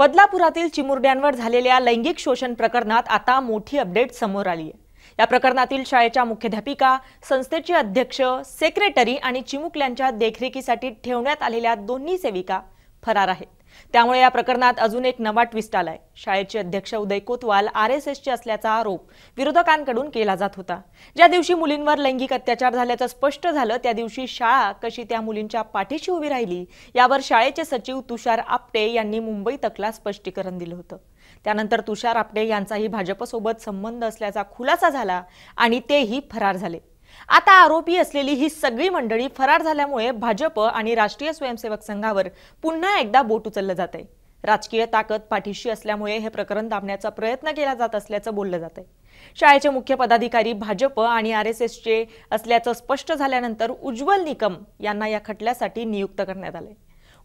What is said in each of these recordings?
बदलापुरातील चिमुरड्यांवर झालेल्या लैंगिक शोषण प्रकरणात आता मोठी अपडेट समोर आली आहे या प्रकरणातील शाळेच्या मुख्याध्यापिका संस्थेचे अध्यक्ष सेक्रेटरी आणि चिमुकल्यांच्या देखरेखीसाठी ठेवण्यात आलेल्या दोन्ही सेविका फरार आहेत त्यामुळे या प्रकरणात अजून एक नवा ट्विस्ट आलाय शाळेचे अध्यक्ष उदय कोतवाल आर एस एसचे असल्याचा आरोप विरोधकांकडून केला जात होता ज्या दिवशी मुलींवर लैंगिक अत्याचार झाल्याचं स्पष्ट झालं त्या दिवशी शाळा कशी त्या मुलींच्या पाठीशी उभी राहिली यावर शाळेचे सचिव तुषार आपटे यांनी मुंबई तकला स्पष्टीकरण दिलं होतं त्यानंतर तुषार आपटे यांचाही भाजपसोबत संबंध असल्याचा खुलासा झाला आणि तेही फरार झाले आता आरोपी असलेली ही सगळी मंडळी फरार झाल्यामुळे भाजप आणि राष्ट्रीय स्वयंसेवक संघावर पुन्हा एकदा बोट उचललं जात आहे राजकीय ताकद पाठीशी असल्यामुळे हे प्रकरण दाबण्याचा प्रयत्न केला जात असल्याचं बोललं जात आहे शाळेचे मुख्य पदाधिकारी भाजप आणि आर एस एसचे असल्याचं स्पष्ट झाल्यानंतर उज्ज्वल निकम यांना या खटल्यासाठी नियुक्त करण्यात आले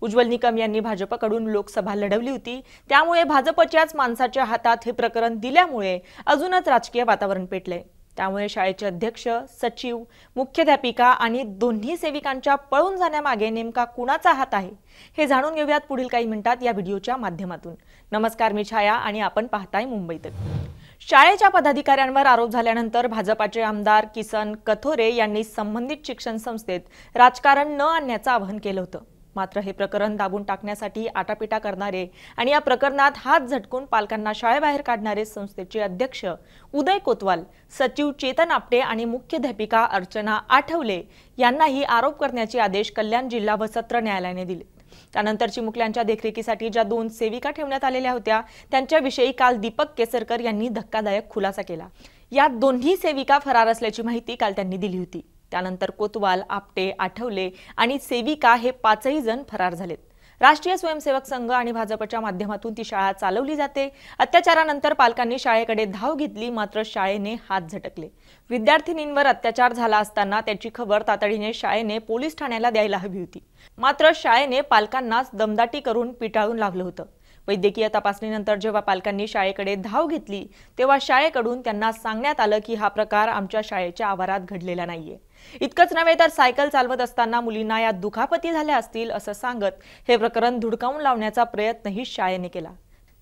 उज्ज्वल निकम यांनी भाजपकडून लोकसभा लढवली होती त्यामुळे भाजपच्याच माणसाच्या हातात हे प्रकरण दिल्यामुळे अजूनच राजकीय वातावरण पेटलंय त्यामुळे शाळेचे अध्यक्ष सचिव मुख्याध्यापिका आणि दोन्ही सेविकांच्या पळून जाण्यामागे नेमका कुणाचा हात आहे हे जाणून घेऊयात पुढील काही मिनिटात या व्हिडिओच्या माध्यमातून नमस्कार मी छाया आणि आपण पाहताय मुंबईत शाळेच्या पदाधिकाऱ्यांवर आरोप झाल्यानंतर भाजपाचे आमदार किसन कथोरे यांनी संबंधित शिक्षण संस्थेत राजकारण न आणण्याचं आवाहन केलं होतं मात्र हे प्रकरण दाबून टाकण्यासाठी आटापिटा करणारे आणि या प्रकरणात हात झटकून पालकांना शाळेबाहेर काढणारे संस्थेचे अध्यक्ष उदय कोतवाल सचिव चेतन आपटे आणि मुख्याध्यापिका अर्चना आठवले यांनाही आरोप करण्याचे आदेश कल्याण जिल्हा व सत्र न्यायालयाने दिले त्यानंतर चिमुकल्यांच्या देखरेखीसाठी ज्या दोन सेविका ठेवण्यात आलेल्या होत्या त्यांच्याविषयी काल दीपक केसरकर यांनी धक्कादायक खुलासा केला यात दोन्ही सेविका फरार असल्याची माहिती काल त्यांनी दिली होती त्यानंतर कोतवाल आपटे आठवले आणि सेविका हे पाचही जण फरार झालेत राष्ट्रीय स्वयंसेवक संघ आणि भाजपच्या माध्यमातून ती शाळा चालवली जाते अत्याचारानंतर पालकांनी शाळेकडे धाव घेतली मात्र शाळेने हात झटकले विद्यार्थिनींवर अत्याचार झाला असताना त्याची खबर तातडीने शाळेने पोलीस ठाण्याला द्यायला हवी होती मात्र शाळेने पालकांनाच दमदाटी करून पिटाळून लावलं होतं वैद्यकीय तपासणीनंतर जेव्हा पालकांनी शाळेकडे धाव घेतली तेव्हा शाळेकडून त्यांना सांगण्यात आलं की हा प्रकार आमच्या शाळेच्या आवारात घडलेला नाहीये इतकंच नव्हे तर सायकल चालवत असताना मुलींना या दुखापती झाल्या असतील असं सांगत हे प्रकरण धुडकावून लावण्याचा प्रयत्नही शाळेने केला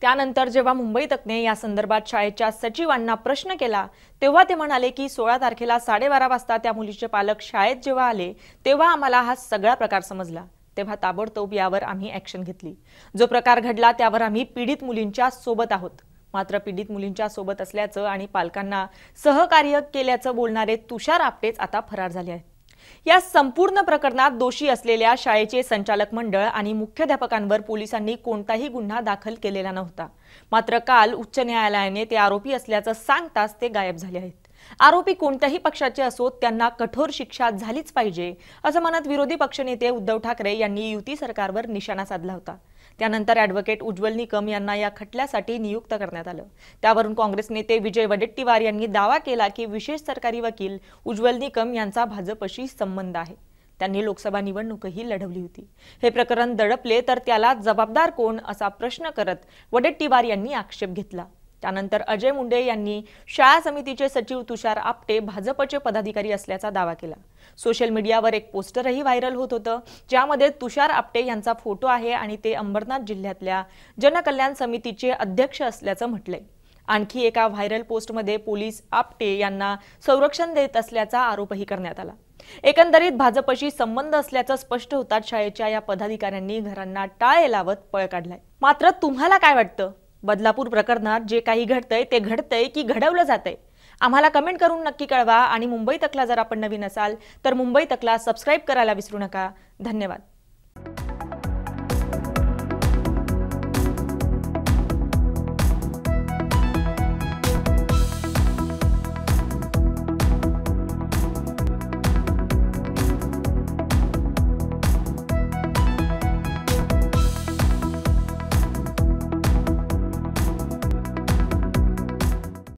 त्यानंतर जेव्हा मुंबई तकने या संदर्भात शाळेच्या सचिवांना प्रश्न केला तेव्हा ते म्हणाले की सोळा तारखेला साडेबारा वाजता त्या मुलीचे पालक शाळेत जेव्हा आले तेव्हा आम्हाला हा सगळा प्रकार समजला तेव्हा ताबडतोब यावर आम्ही ऍक्शन घेतली जो प्रकार घडला त्यावर आम्ही पीडित मुलींच्या सोबत आहोत मात्र पीडित मुलींच्या सोबत असल्याचं आणि पालकांना सहकार्य केल्याचं बोलणारे तुषार आपटेच आता फरार झाले आहेत या संपूर्ण प्रकरणात दोषी असलेल्या शाळेचे संचालक मंडळ आणि मुख्याध्यापकांवर पोलिसांनी कोणताही गुन्हा दाखल केलेला नव्हता मात्र काल उच्च न्यायालयाने ते आरोपी असल्याचं सांगताच ते गायब झाले आहेत आरोपी कोणत्याही पक्षाचे असोत त्यांना कठोर शिक्षा झालीच पाहिजे असं म्हणत विरोधी पक्षनेते उद्धव ठाकरे यांनी युती सरकारवर निशाणा साधला होता त्यानंतर ॲडव्होकेट उज्ज्वल निकम यांना या खटल्यासाठी नियुक्त करण्यात आलं त्यावरून काँग्रेस नेते विजय वडेट्टीवार यांनी दावा केला की विशेष सरकारी वकील उज्ज्वल निकम यांचा भाजपशी संबंध आहे त्यांनी लोकसभा निवडणूकही लढवली होती हे प्रकरण दडपले तर त्याला जबाबदार कोण असा प्रश्न करत वडेट्टीवार यांनी आक्षेप घेतला त्यानंतर अजय मुंडे यांनी शाळा समितीचे सचिव तुषार आपटे भाजपचे पदाधिकारी असल्याचा दावा केला सोशल मीडियावर एक पोस्टरही व्हायरल होत होतं ज्यामध्ये तुषार आपटे यांचा फोटो आहे आणि ते अंबरनाथ जिल्ह्यातल्या जनकल्याण समितीचे अध्यक्ष असल्याचं म्हटलंय आणखी एका व्हायरल पोस्टमध्ये पोलीस आपटे यांना संरक्षण देत असल्याचा आरोपही करण्यात आला एकंदरीत भाजपशी संबंध असल्याचं स्पष्ट होतात शाळेच्या या पदाधिकाऱ्यांनी घरांना टाळे लावत पळ काढलाय मात्र तुम्हाला काय वाटतं बदलापूर प्रकरणात जे काही घडतंय ते घडतंय की घडवलं जातंय आम्हाला कमेंट करून नक्की कळवा आणि मुंबई तकला जर आपण नवीन असाल तर मुंबई तकला सबस्क्राईब करायला विसरू नका धन्यवाद